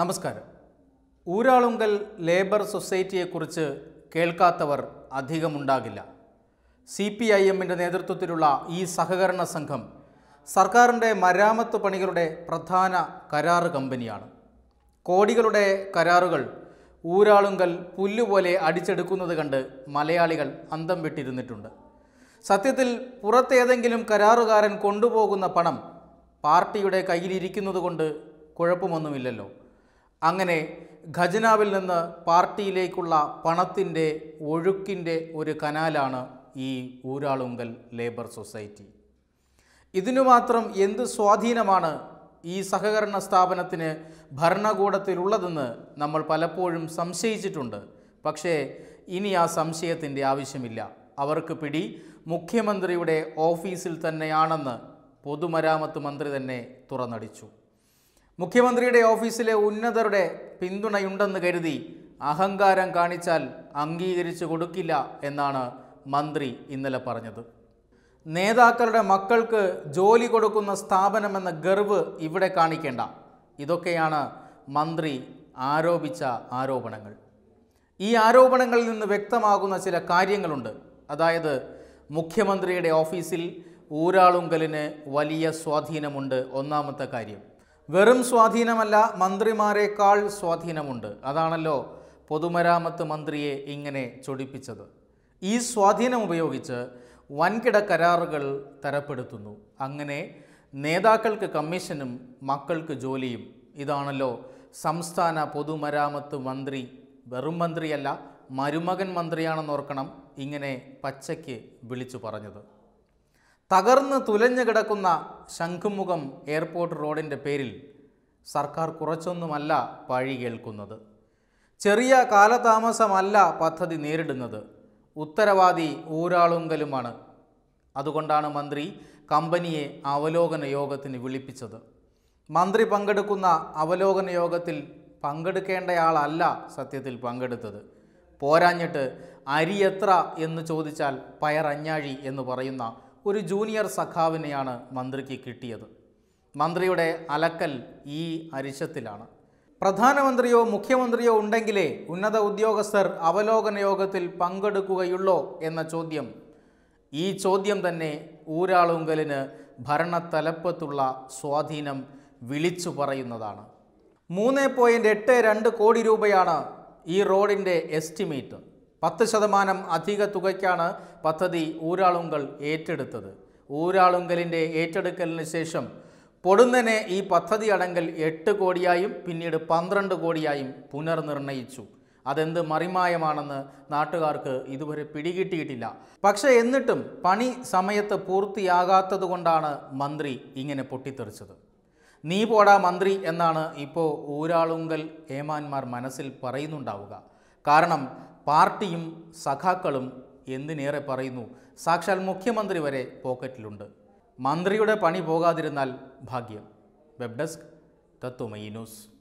നമസ്കാരം ഊരാളുങ്കൽ ലേബർ സൊസൈറ്റിയെക്കുറിച്ച് കേൾക്കാത്തവർ അധികമുണ്ടാകില്ല സി പി ഐ എമ്മിൻ്റെ നേതൃത്വത്തിലുള്ള ഈ സഹകരണ സംഘം സർക്കാരിൻ്റെ മരാമത്ത് പണികളുടെ പ്രധാന കരാറ് കമ്പനിയാണ് കോടികളുടെ കരാറുകൾ ഊരാളുങ്കൽ പുല്ലുപോലെ അടിച്ചെടുക്കുന്നത് കണ്ട് മലയാളികൾ അന്തം വിട്ടിരുന്നിട്ടുണ്ട് സത്യത്തിൽ പുറത്തേതെങ്കിലും കരാറുകാരൻ കൊണ്ടുപോകുന്ന പണം പാർട്ടിയുടെ കൊണ്ട് കുഴപ്പമൊന്നുമില്ലല്ലോ അങ്ങനെ ഖജനാവിൽ നിന്ന് പാർട്ടിയിലേക്കുള്ള പണത്തിൻ്റെ ഒഴുക്കിൻ്റെ ഒരു കനാലാണ് ഈ ഊരാളുങ്കൽ ലേബർ സൊസൈറ്റി ഇതിനു മാത്രം എന്ത് സ്വാധീനമാണ് ഈ സഹകരണ സ്ഥാപനത്തിന് ഭരണകൂടത്തിലുള്ളതെന്ന് നമ്മൾ പലപ്പോഴും സംശയിച്ചിട്ടുണ്ട് പക്ഷേ ഇനി ആ സംശയത്തിൻ്റെ ആവശ്യമില്ല അവർക്ക് പിടി മുഖ്യമന്ത്രിയുടെ ഓഫീസിൽ തന്നെയാണെന്ന് പൊതുമരാമത്ത് മന്ത്രി തന്നെ തുറന്നടിച്ചു മുഖ്യമന്ത്രിയുടെ ഓഫീസിലെ ഉന്നതരുടെ പിന്തുണയുണ്ടെന്ന് കരുതി അഹങ്കാരം കാണിച്ചാൽ അംഗീകരിച്ചു കൊടുക്കില്ല എന്നാണ് മന്ത്രി ഇന്നലെ പറഞ്ഞത് നേതാക്കളുടെ മക്കൾക്ക് ജോലി കൊടുക്കുന്ന സ്ഥാപനമെന്ന ഗർവ് ഇവിടെ കാണിക്കേണ്ട ഇതൊക്കെയാണ് മന്ത്രി ആരോപിച്ച ആരോപണങ്ങൾ ഈ ആരോപണങ്ങളിൽ നിന്ന് വ്യക്തമാകുന്ന ചില കാര്യങ്ങളുണ്ട് അതായത് മുഖ്യമന്ത്രിയുടെ ഓഫീസിൽ ഊരാളുങ്കലിന് വലിയ സ്വാധീനമുണ്ട് ഒന്നാമത്തെ കാര്യം വെറും സ്വാധീനമല്ല മന്ത്രിമാരെക്കാൾ സ്വാധീനമുണ്ട് അതാണല്ലോ പൊതുമരാമത്ത് മന്ത്രിയെ ഇങ്ങനെ ചൊടിപ്പിച്ചത് ഈ സ്വാധീനം ഉപയോഗിച്ച് വൻകിട കരാറുകൾ തരപ്പെടുത്തുന്നു അങ്ങനെ നേതാക്കൾക്ക് കമ്മീഷനും മക്കൾക്ക് ജോലിയും ഇതാണല്ലോ സംസ്ഥാന പൊതുമരാമത്ത് മന്ത്രി വെറും മന്ത്രിയല്ല മരുമകൻ മന്ത്രിയാണെന്ന് ഓർക്കണം ഇങ്ങനെ പച്ചയ്ക്ക് വിളിച്ചു പറഞ്ഞത് തകർന്ന് തുലഞ്ഞു കിടക്കുന്ന ശംഖുമുഖം എയർപോർട്ട് റോഡിൻ്റെ പേരിൽ സർക്കാർ കുറച്ചൊന്നുമല്ല പഴി കേൾക്കുന്നത് ചെറിയ കാലതാമസമല്ല പദ്ധതി നേരിടുന്നത് ഉത്തരവാദി ഊരാളുങ്കലുമാണ് അതുകൊണ്ടാണ് മന്ത്രി കമ്പനിയെ അവലോകന യോഗത്തിന് വിളിപ്പിച്ചത് മന്ത്രി പങ്കെടുക്കുന്ന അവലോകന യോഗത്തിൽ പങ്കെടുക്കേണ്ടയാളല്ല സത്യത്തിൽ പങ്കെടുത്തത് പോരാഞ്ഞിട്ട് അരി എത്ര എന്ന് ചോദിച്ചാൽ പയർ അഞ്ഞാഴി എന്ന് പറയുന്ന ഒരു ജൂനിയർ സഖാവിനെയാണ് മന്ത്രിക്ക് കിട്ടിയത് മന്ത്രിയുടെ അലക്കൽ ഈ അരിശത്തിലാണ് പ്രധാനമന്ത്രിയോ മുഖ്യമന്ത്രിയോ ഉണ്ടെങ്കിലേ ഉന്നത ഉദ്യോഗസ്ഥർ അവലോകന യോഗത്തിൽ പങ്കെടുക്കുകയുള്ളോ എന്ന ചോദ്യം ഈ ചോദ്യം തന്നെ ഊരാളുങ്കലിന് ഭരണത്തലപ്പത്തുള്ള സ്വാധീനം വിളിച്ചു പറയുന്നതാണ് മൂന്ന് എട്ട് രണ്ട് കോടി രൂപയാണ് ഈ റോഡിൻ്റെ എസ്റ്റിമേറ്റ് പത്ത് ശതമാനം അധിക തുകയ്ക്കാണ് പദ്ധതി ഊരാളുങ്കൽ ഏറ്റെടുത്തത് ഊരാളുങ്കലിൻ്റെ ഏറ്റെടുക്കലിന് ശേഷം പൊടുന്നനെ ഈ പദ്ധതി അടങ്കൽ എട്ട് കോടിയായും പിന്നീട് പന്ത്രണ്ട് കോടിയായും പുനർനിർണയിച്ചു അതെന്ത് മറിമായമാണെന്ന് നാട്ടുകാർക്ക് ഇതുവരെ പിടികിട്ടിയിട്ടില്ല പക്ഷേ എന്നിട്ടും പണി സമയത്ത് പൂർത്തിയാകാത്തതുകൊണ്ടാണ് മന്ത്രി ഇങ്ങനെ പൊട്ടിത്തെറിച്ചത് നീ പോടാ മന്ത്രി എന്നാണ് ഇപ്പോൾ ഊരാളുങ്കൽ ഏമാന്മാർ മനസ്സിൽ പറയുന്നുണ്ടാവുക കാരണം പാർട്ടിയും സഖാക്കളും എന്തിനേറെ പറയുന്നു സാക്ഷാൽ മുഖ്യമന്ത്രി വരെ പോക്കറ്റിലുണ്ട് മന്ത്രിയുടെ പണി പോകാതിരുന്നാൽ ഭാഗ്യം വെബ് ഡെസ്ക് തത്വമയി ന്യൂസ്